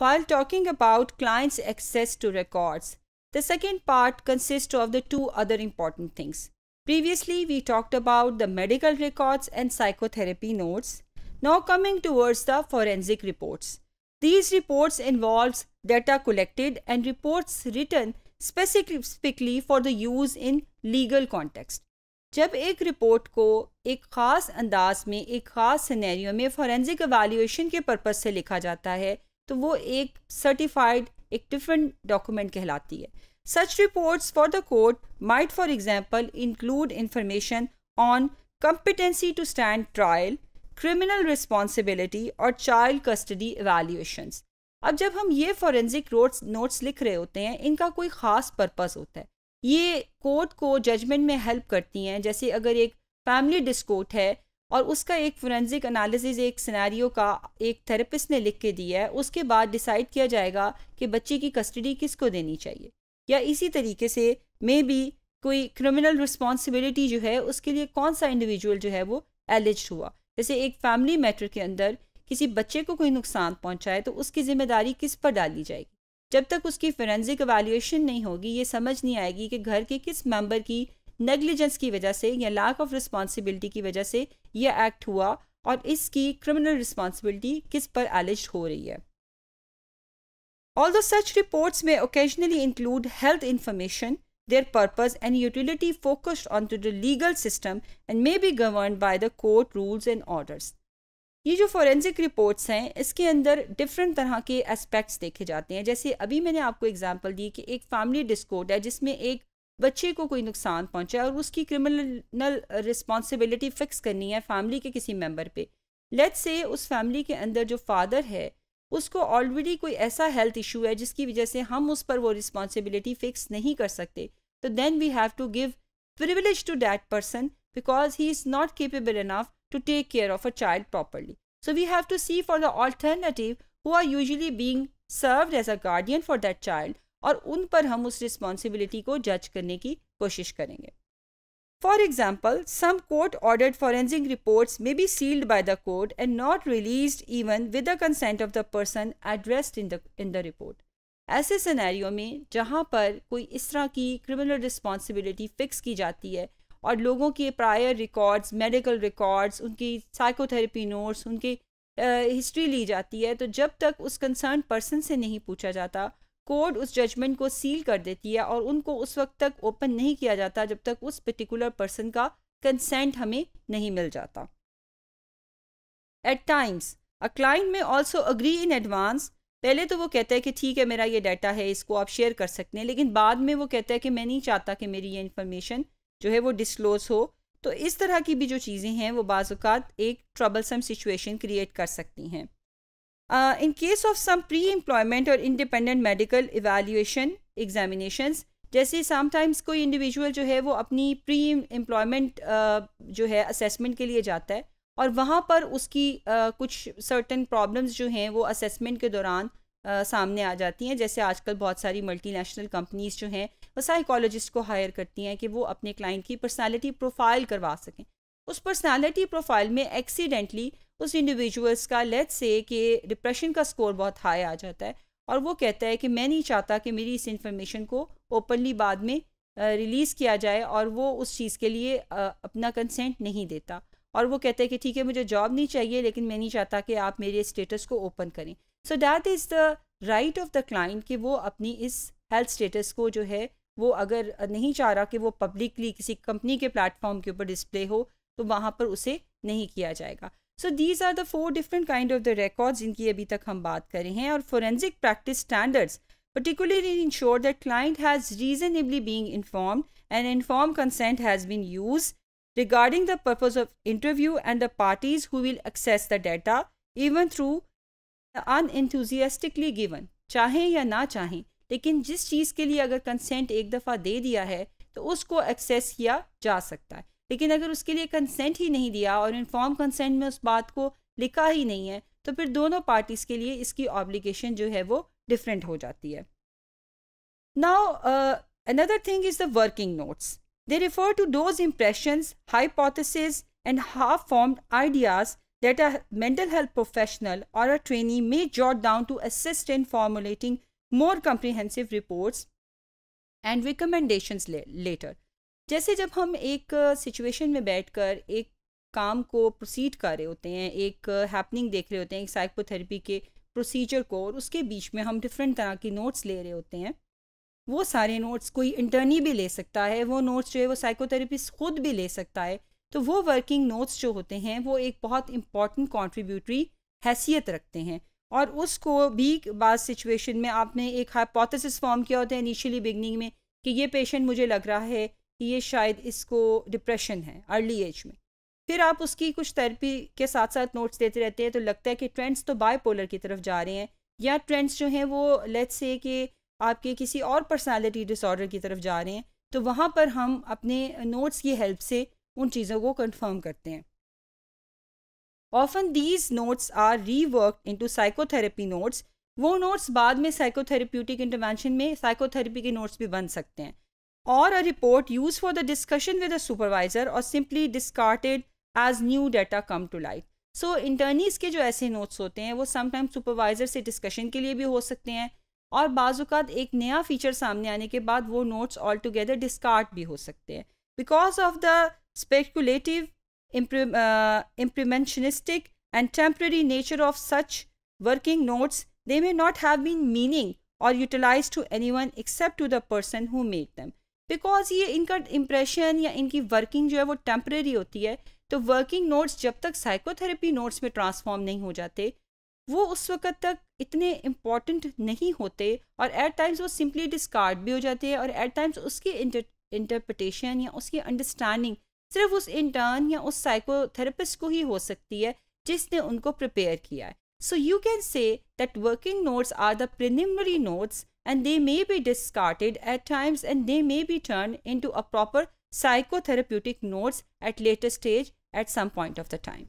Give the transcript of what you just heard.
while talking about clients' access to records. The second part consists of the two other important things. Previously, we talked about the medical records and psychotherapy notes. Now coming towards the forensic reports. These reports involves data collected and reports written specifically for the use in legal context. जब एक report को एक ख़ास अंदाज में एक ख़ास scenario में फॉरेंसिक एवेल्यूएशन के पर्पज़ से लिखा जाता है तो वो एक सर्टिफाइड एक डिफरेंट डॉक्यूमेंट कहलाती है such reports for the court might for example include information on competency to stand trial criminal responsibility और चाइल्ड कस्टडी evaluations. अब जब हम ये forensic नोट्स लिख रहे होते हैं इनका कोई ख़ास पर्पस होता है ये कोर्ट को जजमेंट में हेल्प करती हैं जैसे अगर एक फैमिली डिस्कोट है और उसका एक फोरेंसिक एनालिसिस एक सिनेरियो का एक थेरेपिस्ट ने लिख के दिया है उसके बाद डिसाइड किया जाएगा कि बच्चे की कस्टडी किसको देनी चाहिए या इसी तरीके से मे बी कोई क्रिमिनल रिस्पॉन्सिबिलिटी जो है उसके लिए कौन सा इंडिविजुअल जो है वो एलिज हुआ जैसे एक फैमिली मैटर के अंदर किसी बच्चे को कोई नुकसान है तो उसकी जिम्मेदारी किस पर डाली जाएगी जब तक उसकी फोरेंसिक एवेल्यूएशन नहीं होगी ये समझ नहीं आएगी कि घर के किस मेंबर की नेग्लिजेंस की वजह से या लैक ऑफ रिस्पॉन्सिबिलिटी की वजह से यह एक्ट हुआ और इसकी क्रिमिनल रिस्पॉन्सिबिलिटी किस पर एलिज हो रही है ऑल दो सच रिपोर्ट्स में occasionally include health information purpose and utility focused on to the legal system and may be govern by the court rules and orders ये जो फॉरेंसिक रिपोर्ट्स हैं इसके अंदर डिफरेंट तरह के एस्पेक्ट्स देखे जाते हैं जैसे अभी मैंने आपको एग्जांपल दी कि एक फैमिली डिस्कोट है जिसमें एक बच्चे को कोई नुकसान पहुंचा और उसकी क्रिमिनल रिस्पॉन्सिबिलिटी फिक्स करनी है फैमिली के किसी मेंबर पे लेट से उस फैमिली के अंदर जो फादर है उसको ऑलरेडी कोई ऐसा हेल्थ इशू है जिसकी वजह से हम उस पर वो रिस्पॉन्सिबिलिटी फिक्स नहीं कर सकते तो then we have to give privilege to that person because he is not capable enough to take care of a child properly so we have to see for the alternative who are usually being serve as a guardian for that child और उन पर हम उस responsibility को जज करने की कोशिश करेंगे for example some court ordered forensic report may be sealed by the court and not release even with the consent of the person addressed in the in the report ऐसे सिनेरियो में जहाँ पर कोई इस तरह की क्रिमिनल रिस्पॉन्सिबिलिटी फिक्स की जाती है और लोगों के प्रायर रिकॉर्ड्स मेडिकल रिकॉर्ड्स उनकी साइकोथेरेपी नोट्स उनकी हिस्ट्री ली जाती है तो जब तक उस कंसर्न पर्सन से नहीं पूछा जाता कोर्ट उस जजमेंट को सील कर देती है और उनको उस वक्त तक ओपन नहीं किया जाता जब तक उस पर्टिकुलर पर्सन का कंसेंट हमें नहीं मिल जाता at times a client may also agree in advance पहले तो वो कहता है कि ठीक है मेरा ये डाटा है इसको आप शेयर कर सकते हैं लेकिन बाद में वो कहता है कि मैं नहीं चाहता कि मेरी ये इन्फॉर्मेशन जो है वो डिस्क्लोज हो तो इस तरह की भी जो चीज़ें हैं वो बाज़ात एक ट्रबलसम सिचुएशन क्रिएट कर सकती हैं in case of some pre employment और इंडिपेंडेंट मेडिकल इवेल्यूशन एग्जामिनेशन जैसे समटाइम्स कोई इंडिविजुअल जो है वो अपनी प्री एम्प्लॉयमेंट uh, जो है असेसमेंट के लिए जाता है और वहाँ पर उसकी uh, कुछ सर्टन प्रॉब्लम्स जो हैं वो असेसमेंट के दौरान uh, सामने आ जाती हैं जैसे आजकल बहुत सारी मल्टीनेशनल कंपनीज़ जो हैं वो साइकोलॉजिस्ट को हायर करती हैं कि वो अपने क्लाइंट की पर्सनालिटी प्रोफाइल करवा सकें उस पर्सनालिटी प्रोफाइल में एक्सीडेंटली उस इंडिविजुअल्स का लेट्स से कि डिप्रेशन का स्कोर बहुत हाई आ जाता है और वो कहता है कि मैं नहीं चाहता कि मेरी इस इंफॉर्मेशन को ओपनली बाद में रिलीज़ किया जाए और वो उस चीज़ के लिए अपना कंसेंट नहीं देता और वो कहता है कि ठीक है मुझे जॉब नहीं चाहिए लेकिन मैं नहीं चाहता कि आप मेरे स्टेटस को ओपन करें so that is the right of the client कि वो अपनी इस हेल्थ स्टेटस को जो है वो अगर नहीं चाह रहा कि वो पब्लिकली किसी कंपनी के प्लेटफॉर्म के ऊपर डिस्प्ले हो तो वहाँ पर उसे नहीं किया जाएगा so these are the four different kind of the record जिनकी अभी तक हम बात करें हैं और forensic practice standards particularly ensure that client has reasonably being inform and inform consent has been use regarding the purpose of interview and the parties who will access the data even through unenthusiastically given चाहें या ना चाहें लेकिन जिस चीज़ के लिए अगर consent एक दफ़ा दे दिया है तो उसको एक्सेस किया जा सकता है लेकिन अगर उसके लिए कंसेंट ही नहीं दिया और इन्फॉर्म कंसेंट में उस बात को लिखा ही नहीं है तो फिर दोनों पार्टीज़ के लिए इसकी ऑब्लिगेशन जो है वो डिफरेंट हो जाती है now another thing is the working notes they refer to those impressions hypothesis and half form ideas that a mental health professional or a trainee may jot down to assist in formulating more comprehensive reports and recommendations letter जैसे जब हम एक situation में बैठकर एक काम को proceed कर रहे होते हैं एक हैपनिंग देख रहे होते हैं एक साइकोथेरेपी के प्रोसीजर को और उसके बीच में हम डिफरेंट तरह की नोट्स ले रहे होते हैं वो सारे नोट्स कोई इंटर्नी भी ले सकता है वो नोट्स जो है वो साइकोथेरेपिस्ट खुद भी ले सकता है तो वो वर्किंग नोट्स जो होते हैं वो एक बहुत इंपॉर्टेंट कॉन्ट्रीब्यूटरी हैसियत रखते हैं और उसको भी बाद सिचुएशन में आपने एक हाइपोथेसिस फॉर्म किया होता है इनिशियली बिगनिंग में कि ये पेशेंट मुझे लग रहा है कि ये शायद इसको डिप्रेशन है अर्ली एज में फिर आप उसकी कुछ थेरेपी के साथ साथ नोट्स देते रहते हैं तो लगता है कि ट्रेंड्स तो बायपोलर की तरफ जा रहे हैं या ट्रेंड्स जो हैं वो लेट्स से कि आपके किसी और पर्सनालिटी डिसऑर्डर की तरफ जा रहे हैं तो वहाँ पर हम अपने नोट्स की हेल्प से उन चीज़ों को कंफर्म करते हैं often these notes are rework to psychotherapy notes वो नोट्स बाद में साइकोथेरेप्यूटिक इंटरवेंशन में साइकोथेरेपी के नोट्स भी बन सकते हैं or a report used for the discussion with a supervisor or simply discarded as new data come to light. So so, इंटर्नीज के जो ऐसे नोट्स होते हैं वो समटाइम सुपरवाइज़र से डिस्कशन के लिए भी हो सकते हैं और बाज़ात एक नया फीचर सामने आने के बाद वो नोट्स ऑल टुगेदर डिस्कार्ड भी हो सकते हैं because of the speculative impressionistic and temporary nature of such working notes they may not have been meaning or utilize to anyone except to the person who made them because ये इनका impression या इनकी working जो है वो temporary होती है तो वर्किंग नोट्स जब तक साइकोथेरेपी नोट्स में ट्रांसफॉर्म नहीं हो जाते वो उस वक्त तक इतने इम्पॉर्टेंट नहीं होते और एट टाइम्स वो सिंपली डिस्कार्ड भी हो जाते हैं और एट टाइम्स उसकी इंटरप्रटेशन या उसकी अंडरस्टैंडिंग सिर्फ उस इंटर्न या उस साइकोथेरेपिस्ट को ही हो सकती है जिसने उनको प्रिपेयर किया है so you can say that working notes are the preliminary notes and they may be discarded at times and they may be turned into a proper psychotherapeutic notes at later stage at some point of the time.